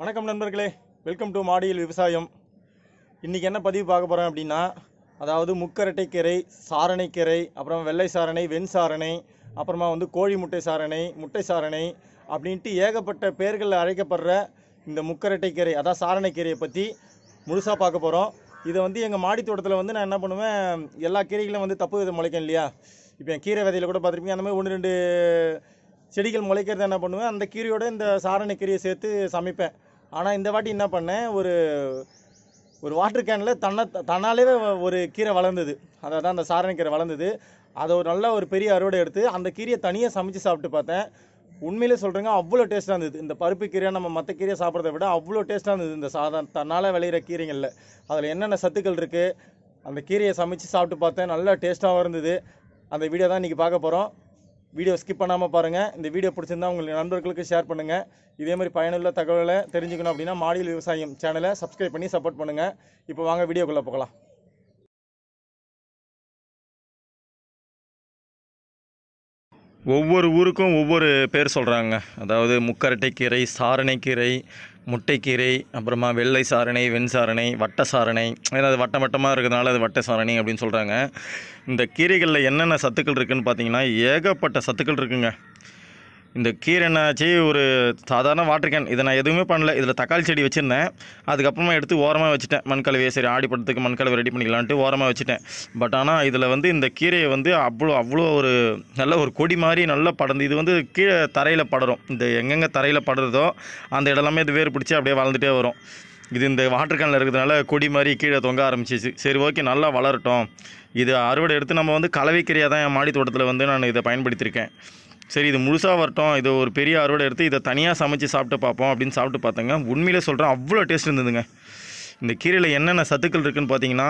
வணக்கம் நண்பர்களே welcome to மாடியில் விவசாயம் இன்றைக்கி என்ன பதிவு பார்க்க போகிறேன் அப்படின்னா அதாவது சாரணை கீரை அப்புறம் வெள்ளை சாரணை வெண் சாரணை அப்புறமா வந்து கோழி முட்டை சாரணை முட்டை சாரணை அப்படின்ட்டு ஏகப்பட்ட பேர்களில் அழைக்கப்படுற இந்த முக்கரட்டைக்கீரை அதான் கீரையை பற்றி முழுசாக பார்க்க போகிறோம் இதை வந்து எங்கள் மாடி தோட்டத்தில் வந்து நான் என்ன பண்ணுவேன் எல்லா கீரைகளும் வந்து தப்பு விதம் முளைக்கும் இல்லையா இப்போ என் கீரை விதையில் கூட பார்த்துருப்பீங்க அந்த மாதிரி ஒன்று ரெண்டு செடிகள் முளைக்கிறத என்ன பண்ணுவேன் அந்த கீரையோட இந்த சாரணை கீரையை சேர்த்து சமைப்பேன் ஆனால் இந்த வாட்டி என்ன பண்ணேன் ஒரு ஒரு வாட்டர் கேனில் தன்னை தன்னாலே ஒரு கீரை வளர்ந்தது அதாவது அந்த சாரணிக்கீரை வளர்ந்தது அதை ஒரு நல்ல ஒரு பெரிய அறுவடை எடுத்து அந்த கீரையை தனியாக சமைச்சு சாப்பிட்டு பார்த்தேன் உண்மையிலே சொல்கிறேங்க அவ்வளோ டேஸ்ட்டாக இருந்தது இந்த பருப்பு கீரையை நம்ம மற்ற கீரையை சாப்பிட்றத விட அவ்வளோ டேஸ்ட்டாக இருந்தது இந்த சாதம் தன்னால் விளையிற கீரைகளில் அதில் என்னென்ன சத்துக்கள் இருக்குது அந்த கீரையை சமைச்சு சாப்பிட்டு பார்த்தேன் நல்லா டேஸ்ட்டாகவும் இருந்தது அந்த வீடியோ தான் இன்றைக்கி பார்க்க போகிறோம் வீடியோ ஸ்கிப் பண்ணாமல் பாருங்கள் இந்த வீடியோ பிடிச்சிருந்தா உங்கள் நண்பர்களுக்கு ஷேர் பண்ணுங்கள் இதே மாதிரி பயனுள்ள தகவலை தெரிஞ்சுக்கணும் அப்படின்னா மாடியில் விவசாயம் சேனலை சப்ஸ்கிரைப் பண்ணி சப்போர்ட் பண்ணுங்கள் இப்போ வாங்க வீடியோக்குள்ளே போகலாம் ஒவ்வொரு ஊருக்கும் ஒவ்வொரு பேர் சொல்கிறாங்க அதாவது முக்கரட்டைக்கீரை சாரணைக்கீரை முட்டைக்கீரை அப்புறமா வெள்ளை சாரணை வெண் சாரணை வட்ட சாரணை ஏன்னா அது வட்டம் வட்டமாக இருக்கிறதுனால அது வட்ட சாரணை அப்படின்னு சொல்கிறாங்க இந்த கீரைகளில் என்னென்ன சத்துக்கள் இருக்குதுன்னு பார்த்தீங்கன்னா ஏகப்பட்ட சத்துக்கள் இருக்குங்க இந்த கீரை ஆச்சு ஒரு சாதாரண வாட்டர் கேன் இதை நான் எதுவுமே பண்ணல இதில் தக்காளி செடி வச்சுருந்தேன் அதுக்கப்புறமா எடுத்து ஓரமாக வச்சுட்டேன் மண்கலவையை சரி ஆடிப்படத்துக்கு மண்கலவை ரெடி பண்ணிக்கலான்ட்டு ஓரமாக வச்சுட்டேன் பட் ஆனால் இதில் வந்து இந்த கீரையை வந்து அவ்வளோ அவ்வளோ ஒரு நல்ல ஒரு கொடி மாதிரி நல்லா படர்ந்து இது வந்து கீழே தரையில் படரும் இந்த எங்கெங்கே தரையில் படுறதோ அந்த இடம்லாமே இது வேறு பிடிச்சி அப்படியே வளர்ந்துட்டே வரும் இது இந்த வாட்டர் கேனில் இருக்கிறதுனால கொடி மாதிரி கீழே தொங்க ஆரம்பிச்சிச்சு சரி ஓகே நல்லா வளரட்டும் இது அறுவடை எடுத்து நம்ம வந்து கலவைக்கீரையாக தான் என் மாடி தோட்டத்தில் வந்து நான் இதை பயன்படுத்தியிருக்கேன் சரி இது முழுசாக வரட்டும் இது ஒரு பெரிய அறுவடை எடுத்து இதை தனியாக சமைச்சு சாப்பிட்டு பார்ப்போம் அப்படின்னு சாப்பிட்டு பார்த்தேங்க உண்மையிலே சொல்கிறேன் அவ்வளோ டேஸ்ட் இருந்ததுங்க இந்த கீரையில் என்னென்ன சத்துக்கள் இருக்குதுன்னு பார்த்தீங்கன்னா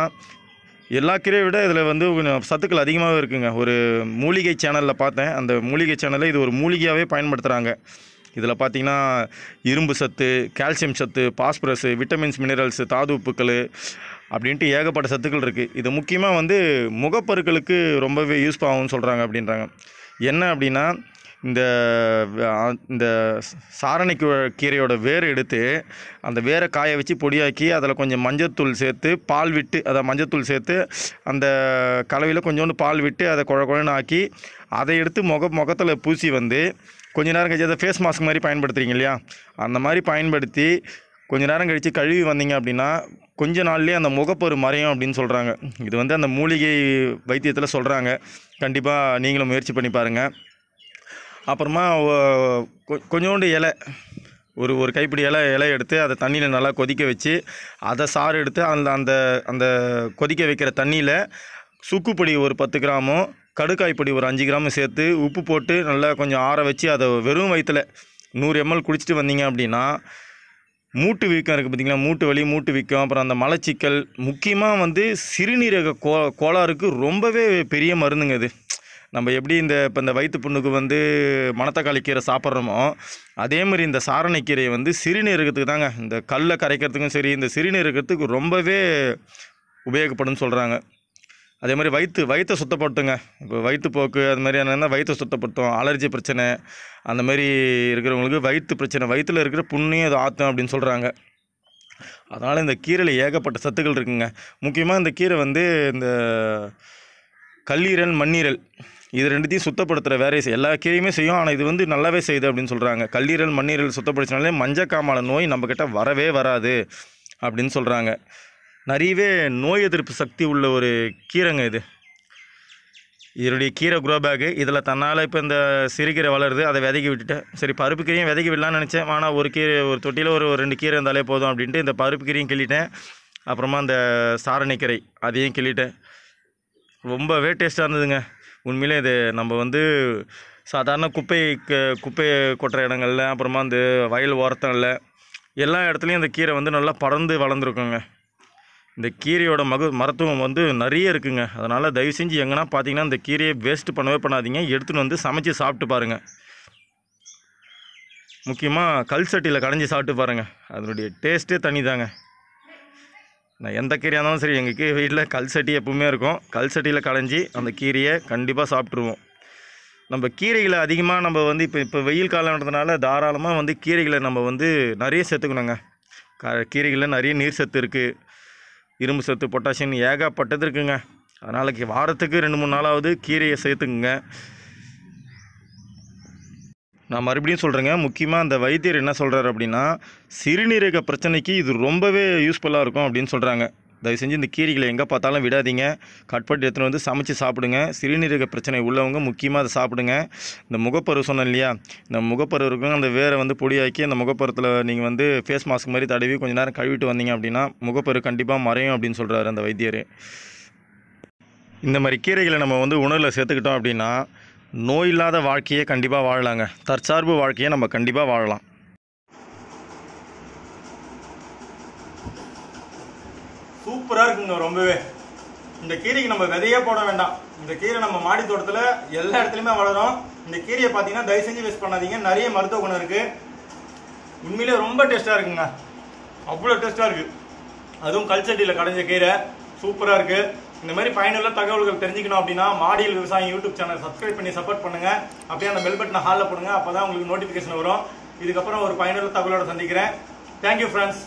எல்லா கீரையை விட இதில் வந்து கொஞ்சம் சத்துக்கள் அதிகமாகவே இருக்குங்க ஒரு மூலிகை சேனலில் பார்த்தேன் அந்த மூலிகை சேனலில் இது ஒரு மூலிகையாகவே பயன்படுத்துகிறாங்க இதில் பார்த்திங்கன்னா இரும்பு சத்து கால்சியம் சத்து பாஸ்பரஸு விட்டமின்ஸ் மினரல்ஸு தாது உப்புக்கள் அப்படின்ட்டு ஏகப்பட்ட சத்துக்கள் இருக்குது இது முக்கியமாக வந்து முகப்பருக்களுக்கு ரொம்பவே யூஸ் ஆகும்னு சொல்கிறாங்க அப்படின்றாங்க என்ன அப்படின்னா இந்த இந்த கீரையோட வேர் எடுத்து அந்த வேரை காய வச்சு பொடியாக்கி அதில் கொஞ்சம் மஞ்சத்தூள் சேர்த்து பால் விட்டு அதை மஞ்சத்தூள் சேர்த்து அந்த கலவையில் கொஞ்சோண்டு பால் விட்டு அதை குழ குழன்னு ஆக்கி அதை எடுத்து முக முகத்தில் பூசி வந்து கொஞ்ச நேரம் கழிச்சு அதை ஃபேஸ் மாஸ்க் மாதிரி பயன்படுத்துகிறீங்க இல்லையா அந்த மாதிரி பயன்படுத்தி கொஞ்ச நேரம் கழித்து கழுவி வந்தீங்க அப்படின்னா கொஞ்ச நாள்லேயே அந்த முகப்பொரு மறையும் அப்படின்னு சொல்கிறாங்க இது வந்து அந்த மூலிகை வைத்தியத்தில் சொல்கிறாங்க கண்டிப்பாக நீங்களும் முயற்சி பண்ணி பாருங்கள் அப்புறமா கொஞ்சோண்டு இலை ஒரு ஒரு கைப்பிடி இலை இலை எடுத்து அதை தண்ணியில் நல்லா கொதிக்க வச்சு அதை சாறு எடுத்து அந்த அந்த அந்த கொதிக்க வைக்கிற தண்ணியில் சுக்குப்பொடி ஒரு பத்து கிராமும் கடுக்காய்ப்பொடி ஒரு அஞ்சு கிராமும் சேர்த்து உப்பு போட்டு நல்லா கொஞ்சம் ஆற வச்சு அதை வெறும் வயிற்றில் நூறு எம்எல் குடிச்சிட்டு வந்தீங்க அப்படின்னா மூட்டு வீக்கம் இருக்குது பார்த்திங்களா மூட்டு வலி மூட்டு வீக்கம் அப்புறம் அந்த மலச்சிக்கல் முக்கியமாக வந்து சிறுநீரக கோ கோளாறுக்கு ரொம்பவே பெரிய மருந்துங்க இது நம்ம எப்படி இந்த இப்போ இந்த வயிற்று புண்ணுக்கு வந்து மணத்தக்காளி கீரை சாப்பிட்றோமோ அதே மாதிரி இந்த சாரணைக்கீரையை வந்து சிறுநீரகத்துக்கு தாங்க இந்த கல்லை கரைக்கிறதுக்கும் சரி இந்த சிறுநீரகத்துக்கு ரொம்பவே உபயோகப்படும் சொல்கிறாங்க அதே மாதிரி வயிற்று வயிற்றை சுத்தப்படுத்துங்க இப்போ வயிற்று போக்கு அது மாதிரி என்னென்னா வயிற்றை சுத்தப்படுத்தும் அலர்ஜி பிரச்சனை அந்த மாதிரி இருக்கிறவங்களுக்கு வயிற்று பிரச்சனை வயிற்றில் இருக்கிற புண்ணியம் அது ஆற்றும் அப்படின்னு சொல்கிறாங்க அதனால் இந்த கீரையில் ஏகப்பட்ட சத்துக்கள் இருக்குங்க முக்கியமாக இந்த கீரை வந்து இந்த கல்லீரல் மண்ணீரல் இது ரெண்டுத்தையும் சுத்தப்படுத்துகிற செய்ய எல்லா கீரையுமே செய்யும் ஆனால் இது வந்து நல்லாவே செய்யுது அப்படின்னு சொல்கிறாங்க கல்லீரல் மண்ணீரல் சுத்தப்படுத்தினாலே மஞ்சக்காமலை நோய் நம்மக்கிட்ட வரவே வராது அப்படின்னு சொல்கிறாங்க நிறையவே நோய் எதிர்ப்பு சக்தி உள்ள ஒரு கீரைங்க இது இதனுடைய கீரை குரோ பேக்கு இதில் தன்னால் இப்போ இந்த சிறுகீரை வளருது அதை விதைக்கி விட்டுட்டேன் சரி பருப்பு கீரையும் விதைக்க விடலான்னு நினச்சேன் ஆனால் ஒரு கீரை ஒரு தொட்டியில் ஒரு ரெண்டு கீரை இருந்தாலே போதும் அப்படின்ட்டு இந்த பருப்பு கீரையும் கிள்ளிட்டேன் அப்புறமா அந்த சாரணிக்கீரை அதையும் கிள்ளிட்டேன் ரொம்பவே டேஸ்ட்டாக இருந்ததுங்க உண்மையிலே இது நம்ம வந்து சாதாரண குப்பை குப்பை கொட்டுற இடங்கள்ல அப்புறமா அந்த வயல் ஓரத்தங்களில் எல்லா இடத்துலையும் அந்த கீரை வந்து நல்லா பறந்து வளர்ந்துருக்குங்க இந்த கீரையோட மகு மருத்துவம் வந்து நிறைய இருக்குங்க அதனால் தயவு செஞ்சு எங்கன்னா பார்த்தீங்கன்னா இந்த கீரையை வேஸ்ட்டு பண்ணவே பண்ணாதீங்க எடுத்துகிட்டு வந்து சமைச்சு சாப்பிட்டு பாருங்கள் முக்கியமாக கல் சட்டியில் கடைஞ்சி சாப்பிட்டு பாருங்கள் அதனுடைய டேஸ்ட்டே தனி தாங்க நான் எந்த கீரையாக இருந்தாலும் சரி எங்கள் வீட்டில் கல் சட்டி எப்பவுமே இருக்கும் கல் சட்டியில் கடைஞ்சி அந்த கீரையை கண்டிப்பாக சாப்பிட்ருவோம் நம்ம கீரைகளை அதிகமாக நம்ம வந்து இப்போ இப்போ வெயில் காலம்ன்றதுனால தாராளமாக வந்து கீரைகளை நம்ம வந்து நிறைய சேர்த்துக்கணுங்க க கீரைகளில் நிறைய நீர் சத்து இருக்குது இரும்பு சத்து பொட்டாசியம் ஏகப்பட்டது இருக்குங்க அதனால் வாரத்துக்கு ரெண்டு மூணு நாளாவது கீரையை சேர்த்துக்குங்க நான் மறுபடியும் சொல்கிறேங்க முக்கியமாக அந்த வைத்தியர் என்ன சொல்கிறார் அப்படின்னா சிறுநீரக பிரச்சனைக்கு இது ரொம்பவே யூஸ்ஃபுல்லாக இருக்கும் அப்படின்னு சொல்கிறாங்க தயவு செஞ்சு இந்த கீரைகளை எங்கே பார்த்தாலும் விடாதீங்க கட்பட்டு எடுத்துகிட்டு வந்து சமைச்சு சாப்பிடுங்க சிறுநீரக பிரச்சனை உள்ளவங்க முக்கியமாக அதை சாப்பிடுங்க இந்த முகப்பருவ சொன்னேன் இல்லையா இந்த முகப்பரு இருக்கும் அந்த வேரை வந்து பொடியாக்கி அந்த முகப்பருத்தில் நீங்கள் வந்து ஃபேஸ் மாஸ்க் மாதிரி தடவி கொஞ்சம் நேரம் கழுவிட்டு வந்தீங்க அப்படின்னா முகப்பரு கண்டிப்பாக மறையும் அப்படின்னு சொல்கிறாரு அந்த வைத்தியர் இந்த மாதிரி கீரைகளை நம்ம வந்து உணவில் சேர்த்துக்கிட்டோம் அப்படின்னா நோய் இல்லாத வாழ்க்கையே கண்டிப்பாக வாழலாங்க தற்சார்பு வாழ்க்கையை நம்ம கண்டிப்பாக வாழலாம் சூப்பராக இருக்குங்க ரொம்பவே இந்த கீரைக்கு நம்ம விதையே போட வேண்டாம் இந்த கீரை நம்ம மாடி தோட்டத்தில் எல்லா இடத்துலையுமே வளரும் இந்த கீரையை பார்த்தீங்கன்னா தயவு செஞ்சு வேஸ்ட் பண்ணாதீங்க நிறைய மருத்துவ குணம் இருக்குது உண்மையிலே ரொம்ப டேஸ்ட்டாக இருக்குங்க அவ்வளோ டேஸ்ட்டாக இருக்குது அதுவும் கல்ச்சட்டியில் கடைஞ்ச கீரை சூப்பராக இருக்குது இந்த மாதிரி பயனுள்ள தகவல்கள் தெரிஞ்சுக்கணும் அப்படின்னா மாடியில் விவசாயம் யூடியூப் சேனல் சப்ஸ்கிரைப் பண்ணி சப்போர்ட் பண்ணுங்கள் அப்படியே அந்த பெல் பட்டனை ஹாலில் போடுங்க அப்போ தான் உங்களுக்கு நோட்டிஃபிகேஷன் வரும் இதுக்கப்புறம் ஒரு பயனுள்ள தகவலோட சந்திக்கிறேன் தேங்க்யூ ஃப்ரெண்ட்ஸ்